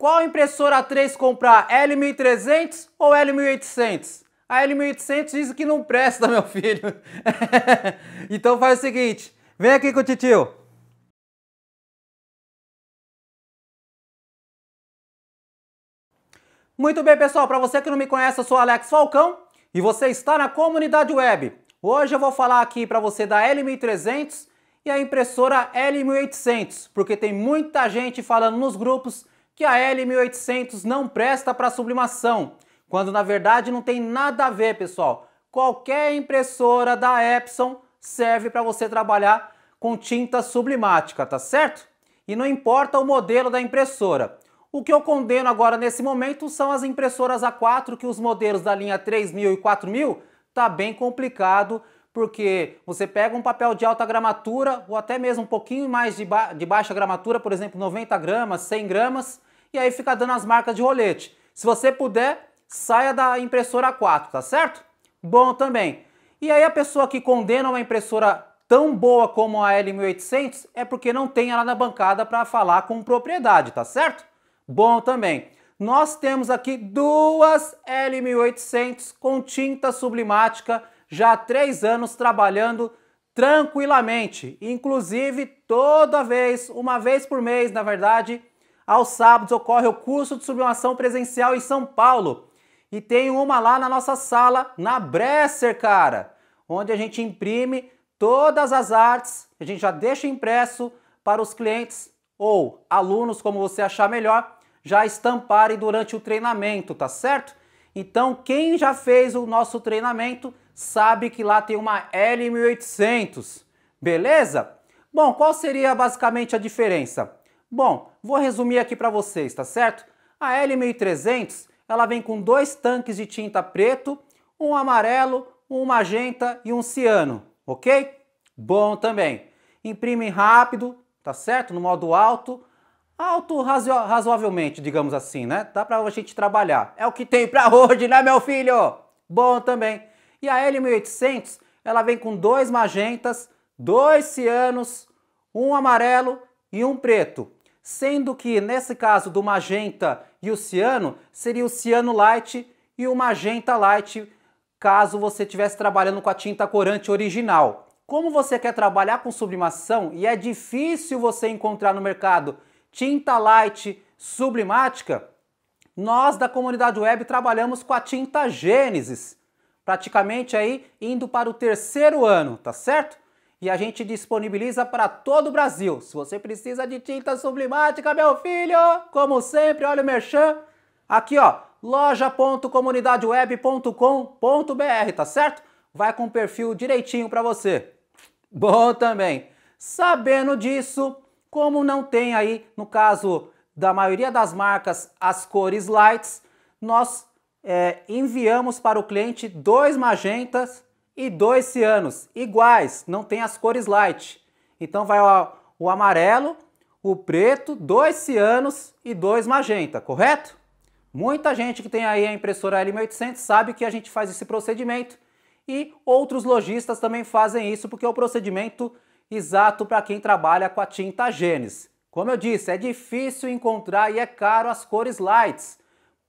Qual impressora 3 comprar, L1300 ou L1800? A L1800 diz que não presta, meu filho. então faz o seguinte, vem aqui com o titio. Muito bem, pessoal, para você que não me conhece, eu sou Alex Falcão e você está na comunidade web. Hoje eu vou falar aqui para você da L1300 e a impressora L1800, porque tem muita gente falando nos grupos que a L1800 não presta para sublimação, quando na verdade não tem nada a ver, pessoal. Qualquer impressora da Epson serve para você trabalhar com tinta sublimática, tá certo? E não importa o modelo da impressora. O que eu condeno agora nesse momento são as impressoras A4, que os modelos da linha 3000 e 4000 tá bem complicado, porque você pega um papel de alta gramatura ou até mesmo um pouquinho mais de, ba de baixa gramatura, por exemplo, 90 gramas, 100 gramas, e aí fica dando as marcas de rolete. Se você puder, saia da impressora 4, tá certo? Bom também. E aí a pessoa que condena uma impressora tão boa como a L1800 é porque não tem ela na bancada para falar com propriedade, tá certo? Bom também. Nós temos aqui duas L1800 com tinta sublimática já há três anos trabalhando tranquilamente. Inclusive, toda vez, uma vez por mês, na verdade, aos sábados ocorre o curso de sublimação presencial em São Paulo. E tem uma lá na nossa sala, na Bresser, cara, onde a gente imprime todas as artes, a gente já deixa impresso para os clientes ou alunos, como você achar melhor, já estamparem durante o treinamento, tá certo? Então, quem já fez o nosso treinamento sabe que lá tem uma L1800, beleza? Bom, qual seria basicamente a diferença? Bom, vou resumir aqui para vocês, tá certo? A L1300, ela vem com dois tanques de tinta preto, um amarelo, um magenta e um ciano, ok? Bom também. Imprime rápido, tá certo? No modo alto, alto razo razoavelmente, digamos assim, né? Dá pra gente trabalhar. É o que tem pra hoje, né, meu filho? Bom também. E a L1800, ela vem com dois magentas, dois cianos, um amarelo e um preto sendo que nesse caso do magenta e o ciano, seria o ciano light e o magenta light, caso você estivesse trabalhando com a tinta corante original. Como você quer trabalhar com sublimação e é difícil você encontrar no mercado tinta light sublimática, nós da comunidade web trabalhamos com a tinta Gênesis, praticamente aí indo para o terceiro ano, tá certo? e a gente disponibiliza para todo o Brasil. Se você precisa de tinta sublimática, meu filho, como sempre, olha o merchan. Aqui, ó, loja.comunidadeweb.com.br, tá certo? Vai com o perfil direitinho para você. Bom também. Sabendo disso, como não tem aí, no caso da maioria das marcas, as cores lights, nós é, enviamos para o cliente dois magentas e dois cianos iguais, não tem as cores light. Então vai o amarelo, o preto, dois cianos e dois magenta, correto? Muita gente que tem aí a impressora L1800 sabe que a gente faz esse procedimento e outros lojistas também fazem isso porque é o procedimento exato para quem trabalha com a tinta Gênesis. Como eu disse, é difícil encontrar e é caro as cores lights.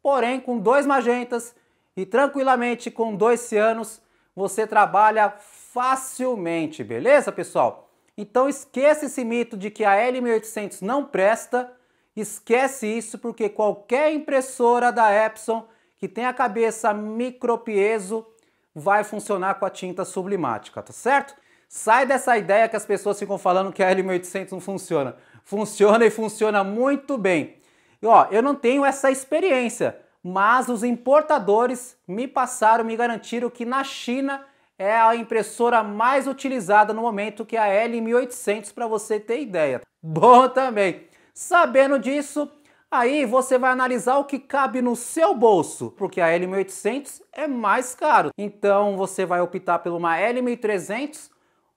Porém, com dois magentas e tranquilamente com dois cianos, você trabalha facilmente, beleza, pessoal? Então esquece esse mito de que a L1800 não presta, esquece isso porque qualquer impressora da Epson que tem a cabeça micropiezo vai funcionar com a tinta sublimática, tá certo? Sai dessa ideia que as pessoas ficam falando que a L1800 não funciona. Funciona e funciona muito bem. E, ó, eu não tenho essa experiência, mas os importadores me passaram, me garantiram que na China é a impressora mais utilizada no momento, que é a L1800, para você ter ideia. Bom também. Sabendo disso, aí você vai analisar o que cabe no seu bolso, porque a L1800 é mais caro. Então você vai optar por uma L1300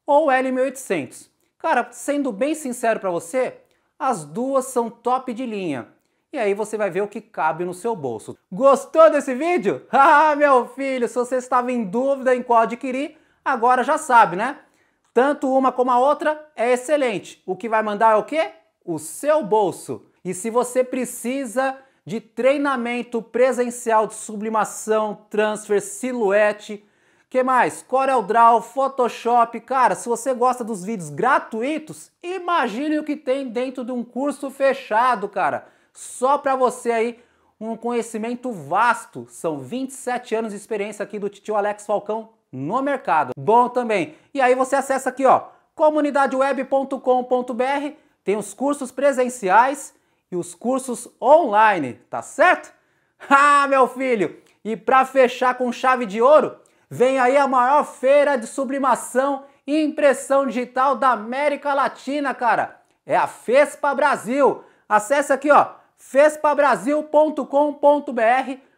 ou L1800. Cara, sendo bem sincero para você, as duas são top de linha e aí você vai ver o que cabe no seu bolso. Gostou desse vídeo? Ah, meu filho, se você estava em dúvida em qual adquirir, agora já sabe, né? Tanto uma como a outra é excelente. O que vai mandar é o quê? O seu bolso. E se você precisa de treinamento presencial de sublimação, transfer, silhuete, que mais? CorelDRAW, Photoshop, cara, se você gosta dos vídeos gratuitos, imagine o que tem dentro de um curso fechado, cara só para você aí um conhecimento vasto. São 27 anos de experiência aqui do tio Alex Falcão no mercado. Bom também. E aí você acessa aqui, ó, comunidadeweb.com.br, tem os cursos presenciais e os cursos online, tá certo? Ah, meu filho, e para fechar com chave de ouro, vem aí a maior feira de sublimação e impressão digital da América Latina, cara. É a FESPA Brasil. Acesse aqui, ó, fezpabrasil.com.br.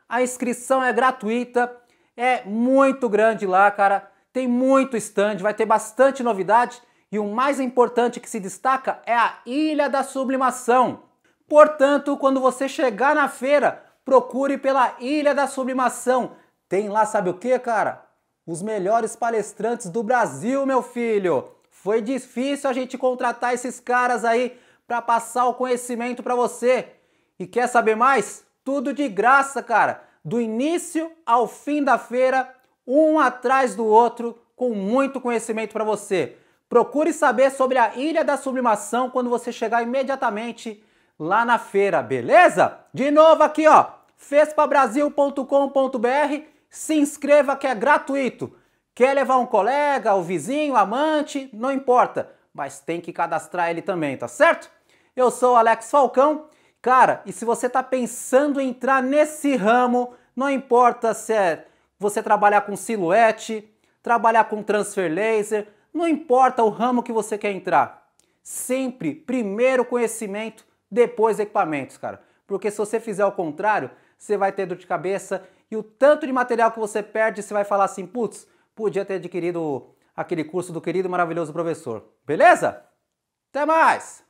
a inscrição é gratuita, é muito grande lá, cara. Tem muito stand, vai ter bastante novidade e o mais importante que se destaca é a Ilha da Sublimação. Portanto, quando você chegar na feira, procure pela Ilha da Sublimação. Tem lá, sabe o que, cara? Os melhores palestrantes do Brasil, meu filho. Foi difícil a gente contratar esses caras aí para passar o conhecimento para você. E quer saber mais? Tudo de graça, cara. Do início ao fim da feira, um atrás do outro, com muito conhecimento para você. Procure saber sobre a Ilha da Sublimação quando você chegar imediatamente lá na feira, beleza? De novo aqui, ó, fespabrasil.com.br, se inscreva que é gratuito. Quer levar um colega, o vizinho, o amante, não importa, mas tem que cadastrar ele também, tá certo? Eu sou Alex Falcão Cara, e se você está pensando em entrar nesse ramo, não importa se é você trabalhar com silhuete, trabalhar com transfer laser, não importa o ramo que você quer entrar. Sempre primeiro conhecimento, depois equipamentos, cara. Porque se você fizer o contrário, você vai ter dor de cabeça e o tanto de material que você perde, você vai falar assim, putz, podia ter adquirido aquele curso do querido maravilhoso professor. Beleza? Até mais!